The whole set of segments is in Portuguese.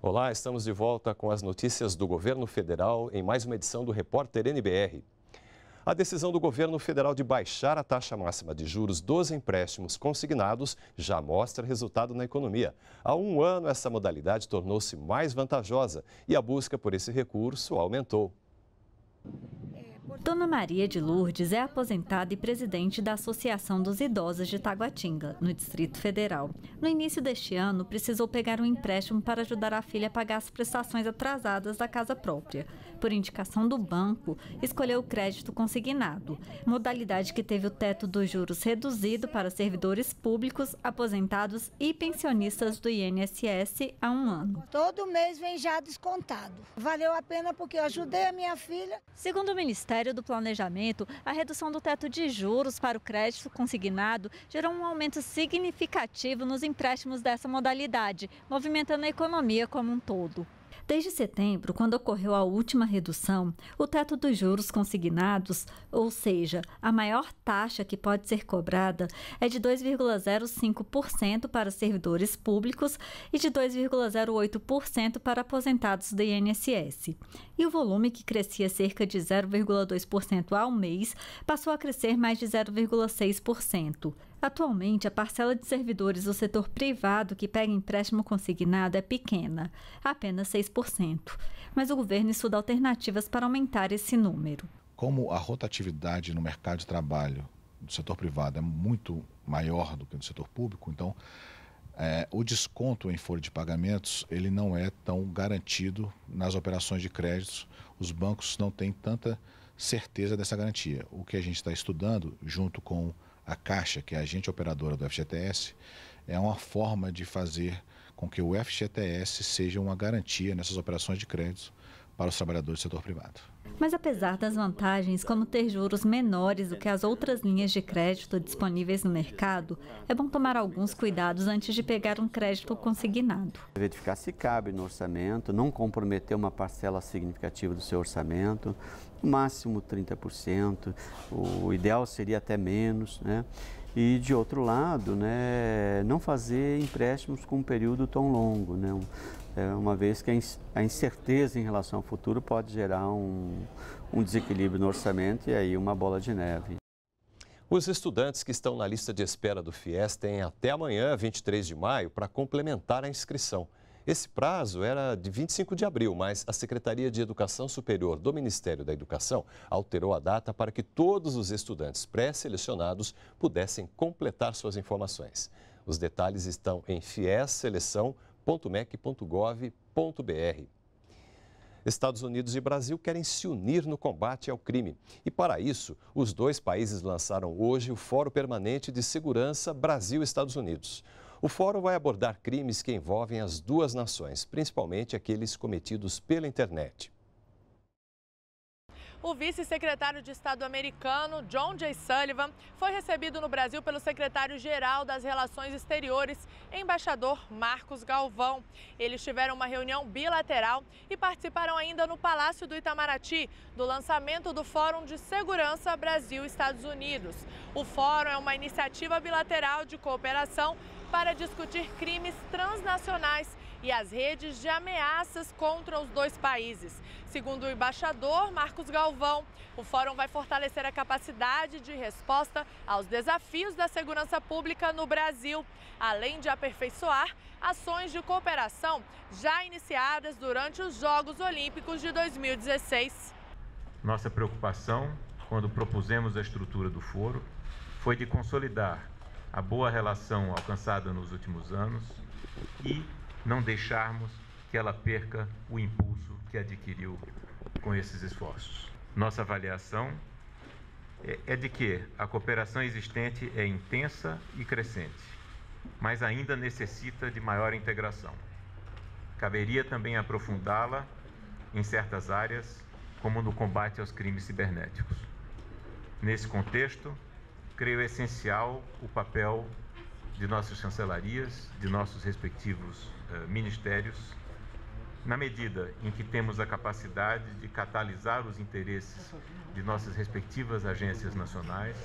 Olá, estamos de volta com as notícias do governo federal em mais uma edição do Repórter NBR. A decisão do governo federal de baixar a taxa máxima de juros dos empréstimos consignados já mostra resultado na economia. Há um ano, essa modalidade tornou-se mais vantajosa e a busca por esse recurso aumentou. Dona Maria de Lourdes é aposentada e presidente da Associação dos Idosos de Taguatinga, no Distrito Federal. No início deste ano, precisou pegar um empréstimo para ajudar a filha a pagar as prestações atrasadas da casa própria por indicação do banco, escolheu o crédito consignado, modalidade que teve o teto dos juros reduzido para servidores públicos, aposentados e pensionistas do INSS há um ano. Todo mês vem já descontado. Valeu a pena porque eu ajudei a minha filha. Segundo o Ministério do Planejamento, a redução do teto de juros para o crédito consignado gerou um aumento significativo nos empréstimos dessa modalidade, movimentando a economia como um todo. Desde setembro, quando ocorreu a última redução, o teto dos juros consignados, ou seja, a maior taxa que pode ser cobrada, é de 2,05% para servidores públicos e de 2,08% para aposentados do INSS. E o volume, que crescia cerca de 0,2% ao mês, passou a crescer mais de 0,6%. Atualmente, a parcela de servidores do setor privado que pega empréstimo consignado é pequena, apenas 6%, mas o governo estuda alternativas para aumentar esse número. Como a rotatividade no mercado de trabalho do setor privado é muito maior do que no setor público, então é, o desconto em folha de pagamentos ele não é tão garantido nas operações de créditos. Os bancos não têm tanta certeza dessa garantia. O que a gente está estudando, junto com a Caixa, que é a agente operadora do FGTS, é uma forma de fazer com que o FGTS seja uma garantia nessas operações de crédito para os trabalhadores do setor privado. Mas apesar das vantagens, como ter juros menores do que as outras linhas de crédito disponíveis no mercado, é bom tomar alguns cuidados antes de pegar um crédito consignado. Verificar se cabe no orçamento, não comprometer uma parcela significativa do seu orçamento, no máximo 30%, o ideal seria até menos, né? E de outro lado, né, não fazer empréstimos com um período tão longo, né? É, uma vez que a incerteza em relação ao futuro pode gerar um, um desequilíbrio no orçamento e aí uma bola de neve. Os estudantes que estão na lista de espera do FIES têm até amanhã, 23 de maio, para complementar a inscrição. Esse prazo era de 25 de abril, mas a Secretaria de Educação Superior do Ministério da Educação alterou a data para que todos os estudantes pré-selecionados pudessem completar suas informações. Os detalhes estão em Seleção www.mec.gov.br. Estados Unidos e Brasil querem se unir no combate ao crime. E para isso, os dois países lançaram hoje o Fórum Permanente de Segurança Brasil-Estados Unidos. O fórum vai abordar crimes que envolvem as duas nações, principalmente aqueles cometidos pela internet o vice-secretário de Estado americano, John J. Sullivan, foi recebido no Brasil pelo secretário-geral das Relações Exteriores, embaixador Marcos Galvão. Eles tiveram uma reunião bilateral e participaram ainda no Palácio do Itamaraty do lançamento do Fórum de Segurança Brasil-Estados Unidos. O fórum é uma iniciativa bilateral de cooperação para discutir crimes transnacionais e as redes de ameaças contra os dois países. Segundo o embaixador Marcos Galvão, o fórum vai fortalecer a capacidade de resposta aos desafios da segurança pública no Brasil, além de aperfeiçoar ações de cooperação já iniciadas durante os Jogos Olímpicos de 2016. Nossa preocupação, quando propusemos a estrutura do foro, foi de consolidar a boa relação alcançada nos últimos anos e não deixarmos que ela perca o impulso que adquiriu com esses esforços. Nossa avaliação é, é de que a cooperação existente é intensa e crescente, mas ainda necessita de maior integração. Caberia também aprofundá-la em certas áreas, como no combate aos crimes cibernéticos. Nesse contexto, creio essencial o papel de nossas chancelarias, de nossos respectivos uh, ministérios, na medida em que temos a capacidade de catalisar os interesses de nossas respectivas agências nacionais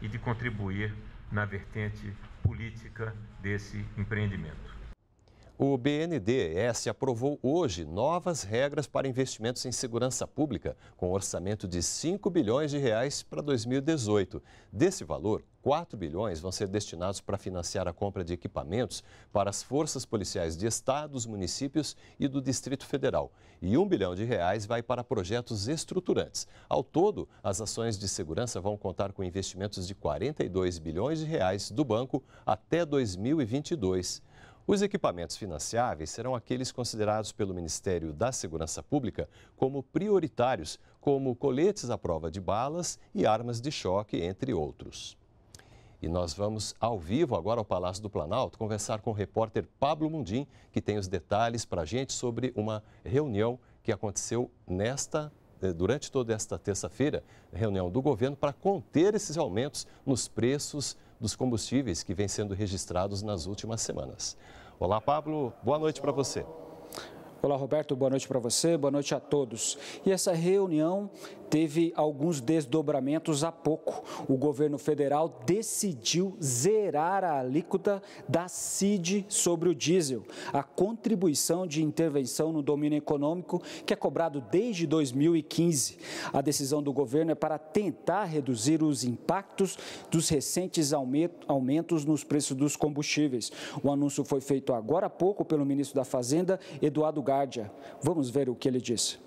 e de contribuir na vertente política desse empreendimento. O BNDES aprovou hoje novas regras para investimentos em segurança pública, com orçamento de 5 bilhões de reais para 2018. Desse valor, 4 bilhões vão ser destinados para financiar a compra de equipamentos para as forças policiais de estados, municípios e do Distrito Federal. E 1 bilhão de reais vai para projetos estruturantes. Ao todo, as ações de segurança vão contar com investimentos de 42 bilhões de reais do banco até 2022. Os equipamentos financiáveis serão aqueles considerados pelo Ministério da Segurança Pública como prioritários, como coletes à prova de balas e armas de choque, entre outros. E nós vamos ao vivo agora ao Palácio do Planalto conversar com o repórter Pablo Mundim, que tem os detalhes para a gente sobre uma reunião que aconteceu nesta eh, durante toda esta terça-feira, reunião do governo para conter esses aumentos nos preços dos combustíveis que vêm sendo registrados nas últimas semanas. Olá, Pablo, boa noite para você. Olá, Roberto, boa noite para você, boa noite a todos. E essa reunião teve alguns desdobramentos há pouco. O governo federal decidiu zerar a alíquota da CID sobre o diesel, a contribuição de intervenção no domínio econômico que é cobrado desde 2015. A decisão do governo é para tentar reduzir os impactos dos recentes aumentos nos preços dos combustíveis. O anúncio foi feito agora há pouco pelo ministro da Fazenda, Eduardo Gárdia. Vamos ver o que ele disse.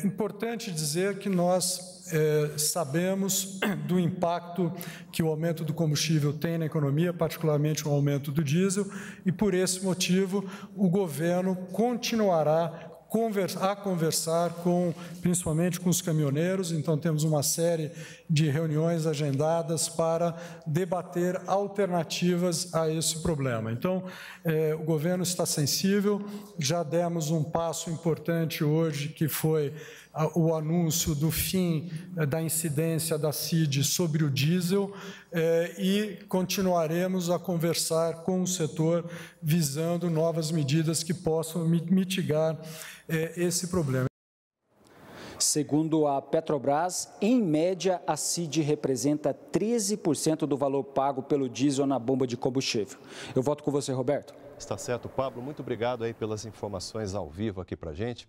É importante dizer que nós é, sabemos do impacto que o aumento do combustível tem na economia, particularmente o aumento do diesel, e por esse motivo o governo continuará a conversar com, principalmente com os caminhoneiros. Então temos uma série de reuniões agendadas para debater alternativas a esse problema. Então é, o governo está sensível. Já demos um passo importante hoje que foi o anúncio do fim eh, da incidência da CID sobre o diesel eh, e continuaremos a conversar com o setor visando novas medidas que possam mitigar eh, esse problema. Segundo a Petrobras, em média, a CID representa 13% do valor pago pelo diesel na bomba de combustível. Eu volto com você, Roberto. Está certo, Pablo. Muito obrigado aí pelas informações ao vivo aqui para gente.